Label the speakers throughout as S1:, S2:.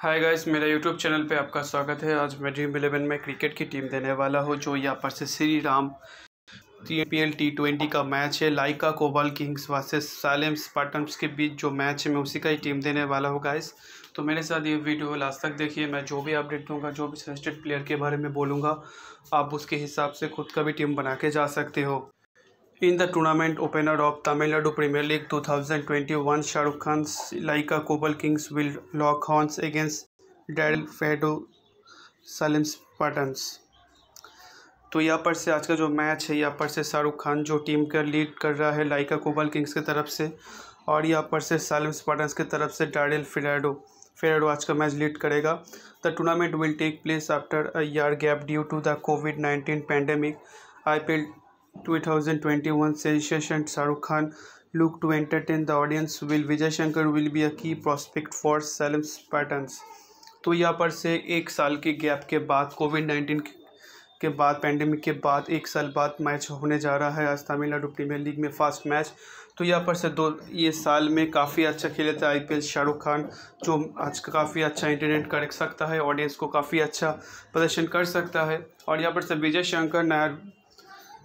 S1: हाय guys मेरे YouTube channel पे आपका स्वागत है आज मैं ड्रीम इलेवन में क्रिकेट की टीम देने वाला हूँ जो यहाँ पर से Shri Ram T P L T twenty का मैच है लाइका कोबाल किंग्स वर्सेस सालेम स्पार्टम्स के बीच जो मैच है मैं उसी का ही टीम देने वाला हूँ गाइस तो मेरे साथ ये वीडियो लास्ट तक देखिए मैं जो भी अपडेट दूँगा जो भी सजेस्टेड प्लेयर के बारे में बोलूँगा आप उसके हिसाब से खुद का भी टीम बना के जा सकते हो in the tournament opener of Tamil Nadu premier league 2021, Shahrukh Khan लाइका कोबल Kings will lock हॉन्स against del fado सलिम्स पटन्स तो यहाँ पर से आज का जो मैच है यहाँ पर से शाहरुख खान जो टीम का लीड कर रहा है लाइका कोबल किंग्स की तरफ से और यहाँ पर से सालिम स्पार्टन्स की तरफ से डारेल फिराडो फेरेडो आज का मैच लीड करेगा the tournament will take place after a year gap due to the COVID nineteen pandemic I 2021 sensation Shahrukh Khan look to entertain the audience will Vijay Shankar will be a key prospect for Salem's patterns तो यहाँ पर से एक साल के gap के बाद Covid nineteen के बाद पैंडमिक के बाद एक साल बाद मैच होने जा रहा है आज तमिलनाडु प्रीमियर लीग में फास्ट मैच तो यहाँ पर से दो ये साल में काफ़ी अच्छा खेले थे आईपीएल शाहरुख खान जो आज का काफ़ी अच्छा इंटरनेट कर सकता है ऑडियंस को काफ़ी अच्छा प्रदर्शन कर सकता है और यहाँ पर से विजय शंकर नायर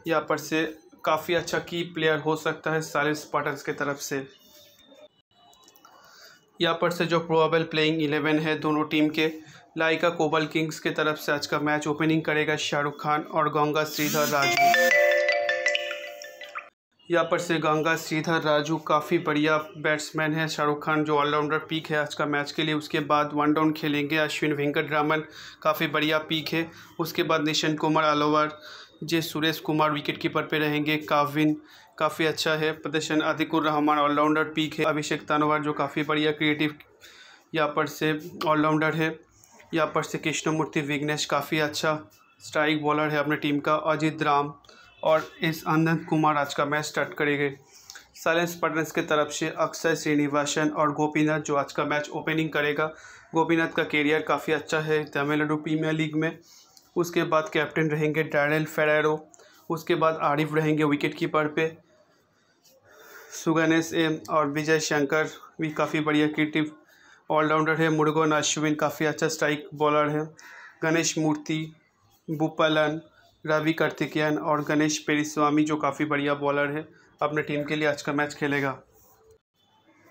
S1: यहाँ पर से काफ़ी अच्छा की प्लेयर हो सकता है सारे स्पार्टन्स के तरफ से यहाँ पर से जो प्रोबेबल प्लेइंग इलेवन है दोनों टीम के लाइका कोबल किंग्स के तरफ से आज का मैच ओपनिंग करेगा शाहरुख खान और गंगा श्रीधर राजू यहाँ पर से गंगा श्रीधर राजू काफ़ी बढ़िया बैट्समैन है शाहरुख खान जो ऑलराउंडर पीक है आज का मैच के लिए उसके बाद वन डाउन खेलेंगे अश्विन वेंकट रामन काफ़ी बढ़िया पीक है उसके बाद Nishan Kumar over J Suresh Kumar wicket keeper पे रहेंगे काविन काफ़ी अच्छा है प्रदर्शन आदिकुर रहमान ऑलराउंडर पीक है अभिषेक तानवर जो काफ़ी बढ़िया क्रिएटिव यहाँ पर से ऑलराउंडर है यहाँ पर से कृष्णमूर्ति विघ्नेश काफ़ी अच्छा स्ट्राइक बॉलर है अपने टीम का अजीत राम और इस आनंद कुमार आज का मैच स्टार्ट करेंगे साइलेंस पार्टनर्स की तरफ से अक्षय श्रीनिवासन और गोपीनाथ जो आज का मैच ओपनिंग करेगा गोपीनाथ का कैरियर काफ़ी अच्छा है तमिलनाडु प्रीमियर लीग में उसके बाद कैप्टन रहेंगे डैनल फेरेरो उसके बाद आरिफ रहेंगे विकेट कीपर पे सुगनेश एम और विजय शंकर भी काफ़ी बढ़िया क्रिएटिव ऑलराउंडर है मुर्गोन अश्विन काफ़ी अच्छा स्ट्राइक बॉलर है गणेश मूर्ति बुपलन रवि कार्तिकेयन और गणेश पेरिस्वामी जो काफ़ी बढ़िया बॉलर है अपने टीम के लिए आज का मैच खेलेगा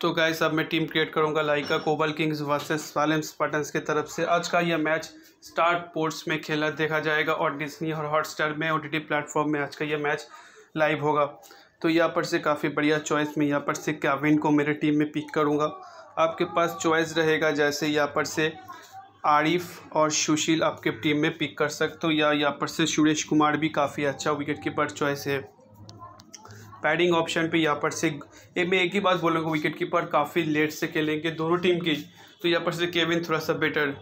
S1: तो गाइस अब मैं टीम क्रिएट करूंगा लाइका कोबल किंग्स वर्सेस सालिम पटन्स की तरफ से आज का यह मैच स्टार पोर्ट्स में खेला देखा जाएगा और डिजनी और हॉटस्टार में ओ टी प्लेटफॉर्म में आज का यह मैच लाइव होगा तो यहाँ पर से काफ़ी बढ़िया चॉइस में यहाँ पर से कैविन को मेरे टीम में पिक करूँगा आपके पास चॉइस रहेगा जैसे यहाँ पर से आरिफ और सुशील आपके टीम में पिक कर सकते हो या यहाँ पर से सुरेश कुमार भी काफ़ी अच्छा विकेट कीपर चॉइस है पैडिंग ऑप्शन पे यहाँ पर से एक मैं एक ही बात बोलूँगा विकेट कीपर काफ़ी लेट से खेलेंगे दोनों टीम की तो यहाँ पर से केविन थोड़ा सा बेटर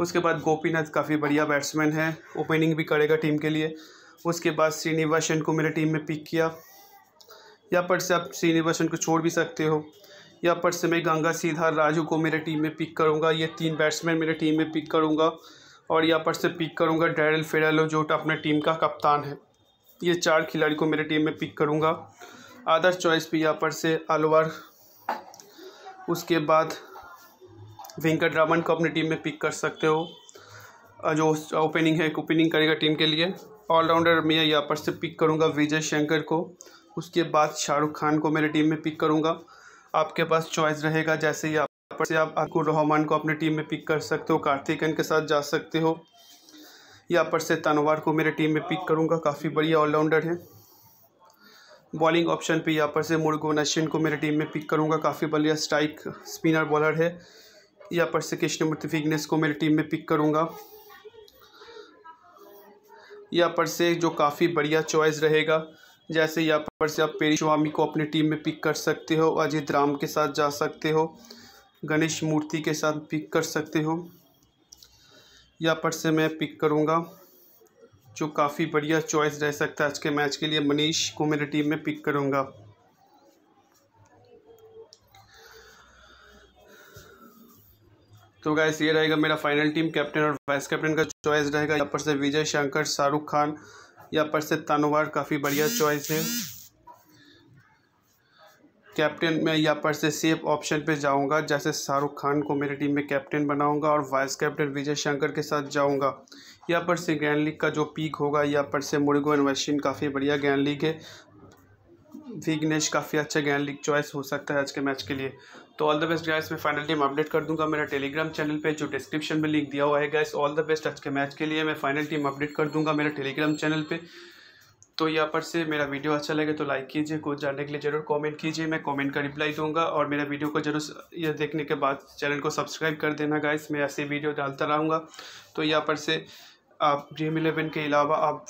S1: उसके बाद गोपीनाथ काफ़ी बढ़िया बैट्समैन है ओपनिंग भी करेगा टीम के लिए उसके बाद श्रीनिवासन को मेरे टीम में पिक किया यहाँ पर से आप श्रीनिवासन को छोड़ भी सकते हो यहाँ पर से मैं गंगा सीधा राजू को मेरे टीम में पिक करूँगा ये तीन बैट्समैन मेरे टीम में पिक करूँगा और यहाँ पर से पिक करूँगा डैरल फेरालो जो अपने टीम का कप्तान है ये चार खिलाड़ी को मेरे टीम में पिक करूँगा अदर चॉइस पे यहाँ पर से अलवर उसके बाद वेंकट रामन को अपनी टीम में पिक कर सकते हो जो ओपनिंग है ओपनिंग करेगा टीम के लिए ऑलराउंडर मैं यहाँ पर से पिक करूँगा विजय शंकर को उसके बाद शाहरुख खान को मेरे टीम में पिक करूँगा आपके पास चॉइस रहेगा जैसे ही आप पर से आप अकुर रहमान को अपनी टीम में पिक कर सकते हो कार्तिकन के साथ जा सकते हो या से तनवार को मेरे टीम में पिक करूँगा काफ़ी बढ़िया ऑलराउंडर है बॉलिंग ऑप्शन पे यहाँ पर से मुर्गो नशिन को मेरे टीम में पिक करूँगा काफ़ी बढ़िया स्ट्राइक स्पिनर बॉलर है यहाँ पर से कृष्ण मूर्ति फिगनेस को मेरी टीम में पिक करूँगा यहाँ पर से जो काफ़ी बढ़िया चॉइस रहेगा जैसे यहाँ पर से आप पेरी स्वामी को अपनी टीम में पिक कर सकते हो अजीत राम के साथ जा सकते हो गणेश मूर्ति के साथ पिक कर सकते हो यहाँ पर से मैं पिक करूँगा जो काफ़ी बढ़िया चॉइस रह सकता है आज के मैच के लिए मनीष को मेरी टीम में पिक करूँगा तो गाइस ये रहेगा मेरा फाइनल टीम कैप्टन और वाइस कैप्टन का चॉइस रहेगा यहाँ पर से विजय शंकर शाहरुख खान यहाँ पर से तानोवार काफ़ी बढ़िया चॉइस है कैप्टन में यहाँ पर से सेफ ऑप्शन पे जाऊंगा जैसे शाहरुख खान को मेरी टीम में कैप्टन बनाऊंगा और वाइस कैप्टन विजय शंकर के साथ जाऊंगा यहाँ पर से ग्रैंड लीग का जो पीक होगा यहाँ पर से मुर्गो इन्वेस्टिन काफ़ी बढ़िया ग्रैंड लीग है विग्नेश काफ़ी अच्छा गैन लीग चॉइस हो सकता है आज के मैच के लिए तो ऑल द बेस्ट गाइस मैं फाइनल टीम अपडेट कर दूंगा मेरा टेलीग्राम चैनल पे जो डिस्क्रिप्शन में लिंक दिया हुआ है गैस ऑल द बेस्ट आज के मैच के लिए मैं फाइनल टीम अपडेट कर दूंगा मेरा टेलीग्राम चैनल पर तो यहाँ पर से मेरा वीडियो अच्छा लगे तो लाइक कीजिए कुछ जानने के लिए ज़रूर कमेंट कीजिए मैं कमेंट का रिप्लाई दूंगा और मेरा वीडियो को जरूर यह देखने के बाद चैनल को सब्सक्राइब कर देना गाइस मैं ऐसे वीडियो डालता रहूँगा तो यहाँ पर से आप ड्रीम इलेवन के अलावा आप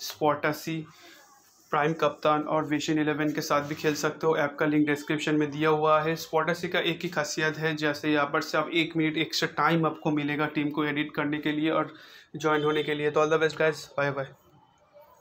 S1: स्पॉटासी प्राइम कप्तान और विशन इलेवन के साथ भी खेल सकते हो ऐप का लिंक डिस्क्रिप्शन में दिया हुआ है स्पॉटासी का एक ही खासियत है जैसे यहाँ पर से आप एक मिनट एक्स्ट्रा टाइम आपको मिलेगा टीम को एडिट करने के लिए और ज्वाइन होने के लिए तो all the best guys bye bye